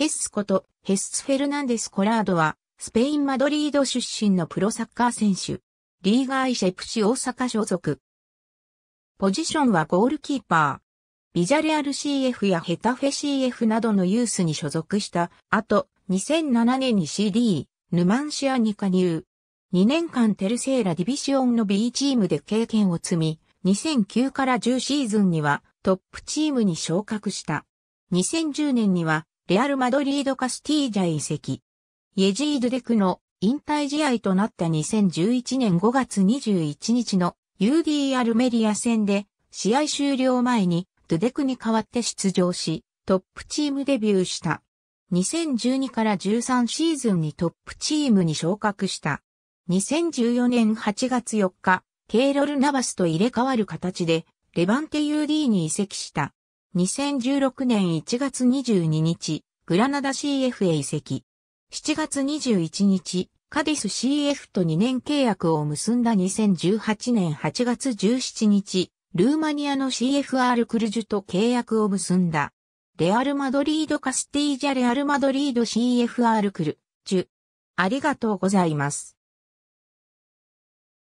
ヘッスこと、ヘッス・フェルナンデス・コラードは、スペイン・マドリード出身のプロサッカー選手。リーガーイシェプシ大阪所属。ポジションはゴールキーパー。ビジャレアル CF やヘタフェ CF などのユースに所属した後、2007年に CD、ヌマンシアに加入。2年間テルセーラディビシオンの B チームで経験を積み、2009から10シーズンにはトップチームに昇格した。2010年にはレアル・マドリード・カスティージャ移籍。イェジード・デクの引退試合となった2011年5月21日の UD アルメリア戦で試合終了前にドゥデクに代わって出場しトップチームデビューした。2012から13シーズンにトップチームに昇格した。2014年8月4日、ケイロル・ナバスと入れ替わる形でレバンテ UD に移籍した。2016年1月22日、グラナダ CF へ移籍。7月21日、カディス CF と2年契約を結んだ2018年8月17日、ルーマニアの CFR クルジュと契約を結んだ。レアルマドリードカスティージャレアルマドリード CFR クルジュ。ありがとうございます。